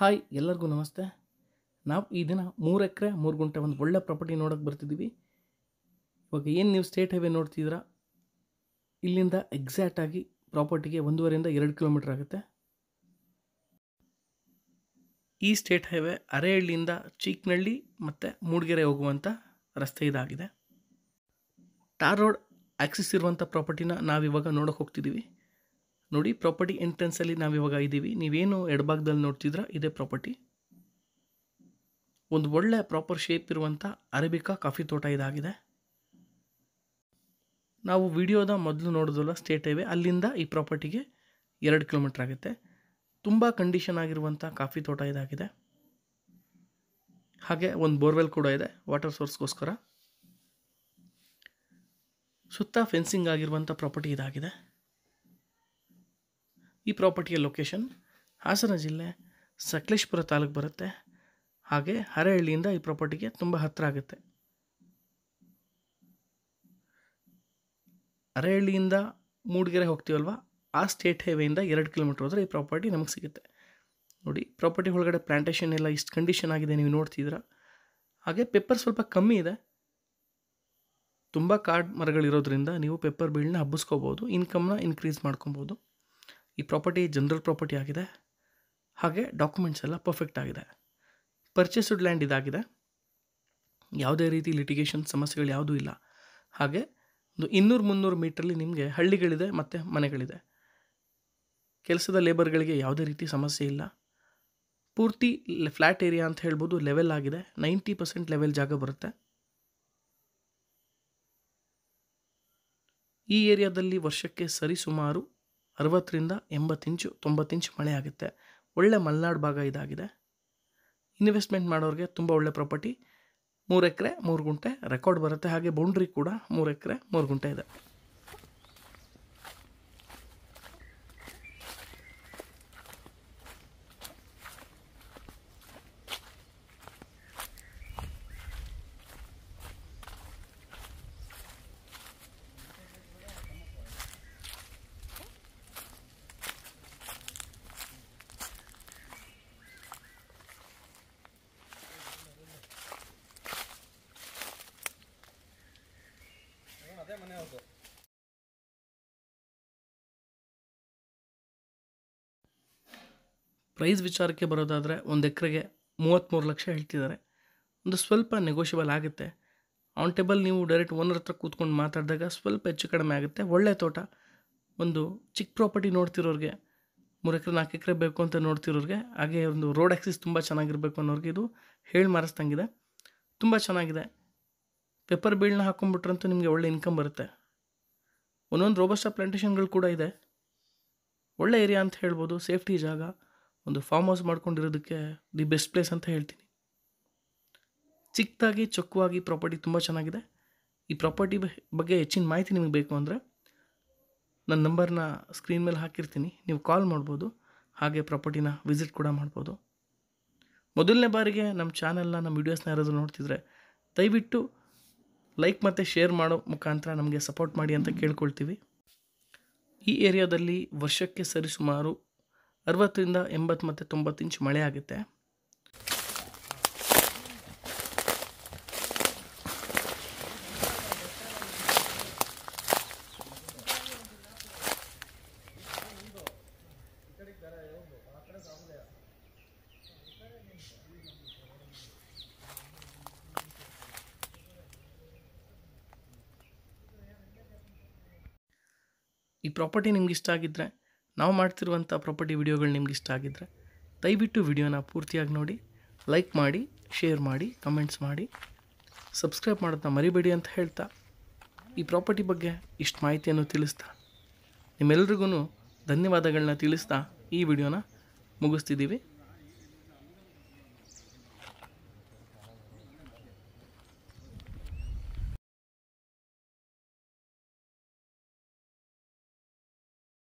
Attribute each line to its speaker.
Speaker 1: hi ಎಲ್ಲರಿಗೂ ನಮಸ್ತೆ ನಾವು ಈ ದಿನ ಮೂರು ಎಕರೆ ಮೂರು ಗುಂಟೆ ಒಂದು ಒಳ್ಳೆ ಪ್ರಾಪರ್ಟಿ ನೋಡೋಕ್ಕೆ ಬರ್ತಿದ್ದೀವಿ ಇವಾಗ ಏನು ನೀವು ಸ್ಟೇಟ್ ಹೈವೇ ನೋಡ್ತಿದ್ದೀರಾ ಇಲ್ಲಿಂದ ಎಕ್ಸಾಕ್ಟಾಗಿ ಪ್ರಾಪರ್ಟಿಗೆ ಒಂದೂವರೆಯಿಂದ ಎರಡು ಕಿಲೋಮೀಟ್ರ್ ಆಗುತ್ತೆ ಈ ಸ್ಟೇಟ್ ಹೈವೇ ಅರೆಹಳ್ಳಿಯಿಂದ ಚೀಕ್ನಹಳ್ಳಿ ಮತ್ತು ಮೂಡಿಗೆರೆ ಹೋಗುವಂಥ ರಸ್ತೆ ಇದಾಗಿದೆ ಟಾರ್ ರೋಡ್ ಆ್ಯಕ್ಸಿಸ್ ಇರುವಂಥ ಪ್ರಾಪರ್ಟಿನ ನಾವಿವಾಗ ನೋಡೋಕ್ಕೆ ಹೋಗ್ತಿದ್ದೀವಿ ನೋಡಿ ಪ್ರಾಪರ್ಟಿ ಎಂಟ್ರೆನ್ಸಲ್ಲಿ ಇವಾಗ ಇದ್ದೀವಿ ನೀವೇನು ಎಡಭಾಗದಲ್ಲಿ ನೋಡ್ತಿದ್ರ ಇದೇ ಪ್ರಾಪರ್ಟಿ ಒಂದು ಒಳ್ಳೆ ಪ್ರಾಪರ್ ಶೇಪ್ ಇರುವಂಥ ಅರೇಬಿಕಾ ಕಾಫಿ ತೋಟ ಇದಾಗಿದೆ ನಾವು ವಿಡಿಯೋದ ಮೊದಲು ನೋಡೋದಲ್ಲ ಸ್ಟೇಟ್ ಹೈವೇ ಅಲ್ಲಿಂದ ಈ ಪ್ರಾಪರ್ಟಿಗೆ ಎರಡು ಕಿಲೋಮೀಟ್ರ್ ಆಗುತ್ತೆ ತುಂಬ ಕಂಡೀಷನ್ ಆಗಿರುವಂಥ ಕಾಫಿ ತೋಟ ಇದಾಗಿದೆ ಹಾಗೆ ಒಂದು ಬೋರ್ವೆಲ್ ಕೂಡ ಇದೆ ವಾಟರ್ ಸೋರ್ಸ್ಗೋಸ್ಕರ ಸುತ್ತ ಫೆನ್ಸಿಂಗ್ ಆಗಿರುವಂಥ ಪ್ರಾಪರ್ಟಿ ಇದಾಗಿದೆ ಈ ಪ್ರಾಪರ್ಟಿಯ ಲೊಕೇಶನ್ ಹಾಸನ ಜಿಲ್ಲೆ ಸಕಲೇಶ್ಪುರ ತಾಲೂಕು ಬರುತ್ತೆ ಹಾಗೆ ಹರಹಳ್ಳಿಯಿಂದ ಈ ಪ್ರಾಪರ್ಟಿಗೆ ತುಂಬ ಹತ್ತಿರ ಆಗುತ್ತೆ ಅರೆಹಳ್ಳಿಯಿಂದ ಮೂಡಿಗೆರೆ ಹೋಗ್ತೀವಲ್ವ ಆ ಸ್ಟೇಟ್ ಹೈವೇಯಿಂದ ಎರಡು ಕಿಲೋಮೀಟ್ರ್ ಹೋದರೆ ಈ ಪ್ರಾಪರ್ಟಿ ನಮಗೆ ಸಿಗುತ್ತೆ ನೋಡಿ ಪ್ರಾಪರ್ಟಿ ಒಳಗಡೆ ಪ್ಲಾಂಟೇಶನ್ ಎಲ್ಲ ಇಷ್ಟು ಕಂಡೀಷನ್ ಆಗಿದೆ ನೀವು ನೋಡ್ತಿದ್ದೀರಾ ಹಾಗೆ ಪೆಪ್ಪರ್ ಸ್ವಲ್ಪ ಕಮ್ಮಿ ಇದೆ ತುಂಬ ಕಾಡು ಮರಗಳಿರೋದ್ರಿಂದ ನೀವು ಪೆಪ್ಪರ್ ಬೀಳನ್ನ ಹಬ್ಬಿಸ್ಕೋಬೋದು ಇನ್ಕಮ್ನ ಇನ್ಕ್ರೀಸ್ ಮಾಡ್ಕೊಬೋದು ಈ ಪ್ರಾಪರ್ಟಿ ಜನರಲ್ ಪ್ರಾಪರ್ಟಿ ಆಗಿದೆ ಹಾಗೆ ಡಾಕ್ಯುಮೆಂಟ್ಸ್ ಎಲ್ಲ ಪರ್ಫೆಕ್ಟ್ ಆಗಿದೆ ಪರ್ಚೇಸ್ಡ್ ಲ್ಯಾಂಡ್ ಇದಾಗಿದೆ ಯಾವುದೇ ರೀತಿ ಲಿಟಿಗೇಷನ್ ಸಮಸ್ಯೆಗಳು ಯಾವುದೂ ಇಲ್ಲ ಹಾಗೆ ಒಂದು ಇನ್ನೂರು ಮುನ್ನೂರು ಮೀಟ್ರಲ್ಲಿ ನಿಮಗೆ ಹಳ್ಳಿಗಳಿದೆ ಮತ್ತು ಮನೆಗಳಿದೆ ಕೆಲಸದ ಲೇಬರ್ಗಳಿಗೆ ಯಾವುದೇ ರೀತಿ ಸಮಸ್ಯೆ ಇಲ್ಲ ಪೂರ್ತಿ ಫ್ಲ್ಯಾಟ್ ಏರಿಯಾ ಅಂತ ಹೇಳ್ಬೋದು ಲೆವೆಲ್ ಆಗಿದೆ ನೈಂಟಿ ಪರ್ಸೆಂಟ್ ಲೆವೆಲ್ ಜಾಗ ಬರುತ್ತೆ ಈ ಏರಿಯಾದಲ್ಲಿ ವರ್ಷಕ್ಕೆ ಸರಿಸುಮಾರು ಅರವತ್ತರಿಂದ ಎಂಬತ್ತು ಇಂಚು ತೊಂಬತ್ತು ಇಂಚು ಮಳೆ ಆಗುತ್ತೆ ಒಳ್ಳೆ ಮಲೆನಾಡು ಭಾಗ ಇದಾಗಿದೆ ಇನ್ವೆಸ್ಟ್ಮೆಂಟ್ ಮಾಡೋರಿಗೆ ತುಂಬ ಒಳ್ಳೆ ಪ್ರಾಪರ್ಟಿ ಮೂರು ಎಕರೆ ಮೂರು ಗುಂಟೆ ರೆಕಾರ್ಡ್ ಬರುತ್ತೆ ಹಾಗೆ ಬೌಂಡ್ರಿ ಕೂಡ ಮೂರು ಎಕರೆ ಮೂರು ಗುಂಟೆ ಇದೆ ಪ್ರೈಸ್ ವಿಚಾರಕ್ಕೆ ಬರೋದಾದರೆ ಒಂದು ಎಕರೆಗೆ ಮೂವತ್ತ್ಮೂರು ಲಕ್ಷ ಹೇಳ್ತಿದ್ದಾರೆ ಒಂದು ಸ್ವಲ್ಪ ನೆಗೋಷಿಯಬಲ್ ಆಗುತ್ತೆ ಆನ್ ಟೇಬಲ್ ನೀವು ಡೈರೆಕ್ಟ್ ಓನರ್ ಹತ್ರ ಕೂತ್ಕೊಂಡು ಮಾತಾಡಿದಾಗ ಸ್ವಲ್ಪ ಹೆಚ್ಚು ಕಡಿಮೆ ಆಗುತ್ತೆ ಒಳ್ಳೆ ತೋಟ ಒಂದು ಚಿಕ್ಕ ಪ್ರಾಪರ್ಟಿ ನೋಡ್ತಿರೋರಿಗೆ ಮೂರು ಎಕರೆ ನಾಲ್ಕು ಎಕರೆ ಬೇಕು ಅಂತ ನೋಡ್ತಿರೋರಿಗೆ ಹಾಗೆ ಒಂದು ರೋಡ್ ಆ್ಯಕ್ಸಿಸ್ ತುಂಬ ಚೆನ್ನಾಗಿರಬೇಕು ಅನ್ನೋರಿಗೆ ಇದು ಹೇಳಿ ಮಾರಿಸ್ದಂಗಿದೆ ತುಂಬ ಚೆನ್ನಾಗಿದೆ ಪೇಪರ್ ಬೀಳ್ನ ಹಾಕೊಂಡ್ಬಿಟ್ರಂತೂ ನಿಮಗೆ ಒಳ್ಳೆ ಇನ್ಕಮ್ ಬರುತ್ತೆ ಒಂದೊಂದು ರೋಬಸ್ಟಾ ಪ್ಲಾಂಟೇಷನ್ಗಳು ಕೂಡ ಇದೆ ಒಳ್ಳೆ ಏರಿಯಾ ಅಂತ ಹೇಳ್ಬೋದು ಸೇಫ್ಟಿ ಜಾಗ ಒಂದು ಫಾರ್ಮ್ ಹೌಸ್ ಮಾಡ್ಕೊಂಡಿರೋದಕ್ಕೆ ದಿ ಬೆಸ್ಟ್ ಪ್ಲೇಸ್ ಅಂತ ಹೇಳ್ತೀನಿ ಚಿಕ್ಕದಾಗಿ ಚೊಕ್ಕವಾಗಿ ಪ್ರಾಪರ್ಟಿ ತುಂಬ ಚೆನ್ನಾಗಿದೆ ಈ ಪ್ರಾಪರ್ಟಿ ಬಗ್ಗೆ ಹೆಚ್ಚಿನ ಮಾಹಿತಿ ನಿಮಗೆ ಬೇಕು ಅಂದರೆ ನನ್ನ ನಂಬರ್ನ ಸ್ಕ್ರೀನ್ ಮೇಲೆ ಹಾಕಿರ್ತೀನಿ ನೀವು ಕಾಲ್ ಮಾಡ್ಬೋದು ಹಾಗೆ ಪ್ರಾಪರ್ಟಿನ ವಿಸಿಟ್ ಕೂಡ ಮಾಡ್ಬೋದು ಮೊದಲನೇ ಬಾರಿಗೆ ನಮ್ಮ ಚಾನೆಲ್ನ ನಮ್ಮ ವೀಡಿಯೋಸ್ನ ಯಾರಾದರೂ ನೋಡ್ತಿದ್ರೆ ದಯವಿಟ್ಟು ಲೈಕ್ ಮತ್ತು ಶೇರ್ ಮಾಡೋ ಮುಖಾಂತರ ನಮಗೆ ಸಪೋರ್ಟ್ ಮಾಡಿ ಅಂತ ಕೇಳ್ಕೊಳ್ತೀವಿ ಈ ಏರಿಯಾದಲ್ಲಿ ವರ್ಷಕ್ಕೆ ಸರಿಸುಮಾರು ಅರವತ್ತರಿಂದ ಎಂಬತ್ತು ಮತ್ತು ತೊಂಬತ್ತು ಇಂಚ್ ಮಳೆ ಆಗುತ್ತೆ ಈ ಪ್ರಾಪರ್ಟಿ ನಿಮ್ಗೆ ಇಷ್ಟ ಆಗಿದ್ರೆ ನಾವು ಮಾಡ್ತಿರುವಂಥ ಪ್ರಾಪರ್ಟಿ ವಿಡಿಯೋಗಳು ನಿಮ್ಗೆ ಇಷ್ಟ ಆಗಿದ್ದರೆ ದಯವಿಟ್ಟು ವಿಡಿಯೋನ ಪೂರ್ತಿಯಾಗಿ ನೋಡಿ ಲೈಕ್ ಮಾಡಿ ಶೇರ್ ಮಾಡಿ ಕಮೆಂಟ್ಸ್ ಮಾಡಿ ಸಬ್ಸ್ಕ್ರೈಬ್ ಮಾಡೋದನ್ನ ಮರಿಬೇಡಿ ಅಂತ ಹೇಳ್ತಾ ಈ ಪ್ರಾಪರ್ಟಿ ಬಗ್ಗೆ ಇಷ್ಟು ಮಾಹಿತಿಯನ್ನು ತಿಳಿಸ್ತಾ ನಿಮ್ಮೆಲ್ರಿಗೂ ಧನ್ಯವಾದಗಳನ್ನ ತಿಳಿಸ್ತಾ ಈ ವಿಡಿಯೋನ ಮುಗಿಸ್ತಿದ್ದೀವಿ